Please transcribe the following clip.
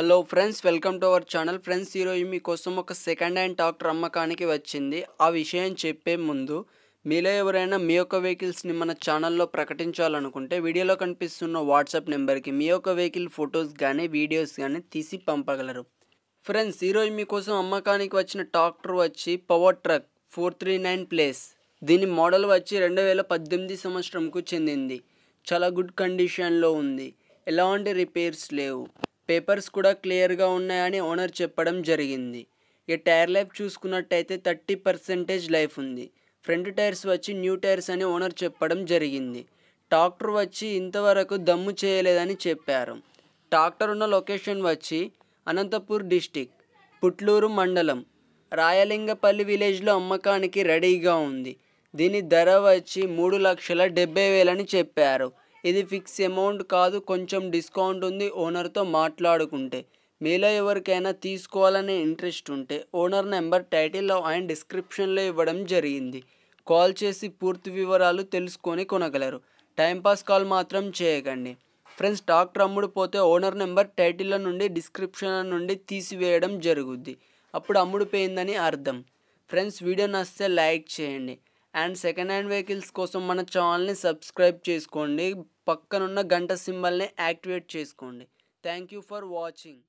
hello friends welcome to our channel friends ఈరోజు మీకోసం ఒక సెకండ్ హ్యాండ్ ట్రాక్టర్ అమ్మకానికి వచ్చింది ఆ విషయం చెప్పే ముందు మీలో ఎవరైనా మీ యొక్క వెహికల్స్ని మన ఛానల్లో ప్రకటించాలనుకుంటే వీడియోలో కనిపిస్తున్న వాట్సాప్ నెంబర్కి మీ యొక్క వెహికల్ ఫొటోస్ కానీ వీడియోస్ కానీ తీసి పంపగలరు ఫ్రెండ్స్ ఈరోజు మీకోసం అమ్మకానికి వచ్చిన ట్రాక్టర్ వచ్చి Powertrac four three nine plus దీని మోడల్ వచ్చి రెండు వేల పద్దెనిమిది సంవత్సరంకు చెందింది చాలా గుడ్ కండిషన్లో ఉంది ఎలాంటి రిపేర్స్ లేవు పేపర్స్ కూడా క్లియర్గా ఉన్నాయని ఓనర్ చెప్పడం జరిగింది ఇక టైర్ లైఫ్ చూసుకున్నట్టయితే థర్టీ పర్సెంటేజ్ లైఫ్ ఉంది ఫ్రంట్ టైర్స్ వచ్చి న్యూ టైర్స్ అని ఓనర్ చెప్పడం జరిగింది డాక్టర్ వచ్చి ఇంతవరకు దమ్ము చేయలేదని చెప్పారు డాక్టర్ ఉన్న లొకేషన్ వచ్చి అనంతపూర్ డిస్టిక్ పుట్లూరు మండలం రాయలింగపల్లి విలేజ్లో అమ్మకానికి రెడీగా ఉంది దీని ధర వచ్చి మూడు లక్షల డెబ్బై వేలని చెప్పారు ఇది ఫిక్స్ అమౌంట్ కాదు కొంచెం డిస్కౌంట్ ఉంది ఓనర్తో మాట్లాడుకుంటే మీలో ఎవరికైనా తీసుకోవాలనే ఇంట్రెస్ట్ ఉంటే ఓనర్ నెంబర్ టైటిల్లో అండ్ డిస్క్రిప్షన్లో ఇవ్వడం జరిగింది కాల్ చేసి పూర్తి వివరాలు తెలుసుకొని కొనగలరు టైంపాస్ కాల్ మాత్రం చేయకండి ఫ్రెండ్స్ డాక్టర్ అమ్ముడు పోతే ఓనర్ నెంబర్ టైటిల్ నుండి డిస్క్రిప్షన్ నుండి తీసివేయడం జరుగుద్ది అప్పుడు అమ్ముడు పోయిందని అర్థం ఫ్రెండ్స్ వీడియో నచ్చితే లైక్ చేయండి అండ్ సెకండ్ హ్యాండ్ వెహికల్స్ కోసం మన ఛానల్ని సబ్స్క్రైబ్ చేసుకోండి పక్కనున్న గంట సింబల్ని యాక్టివేట్ చేసుకోండి థ్యాంక్ యూ ఫర్ వాచింగ్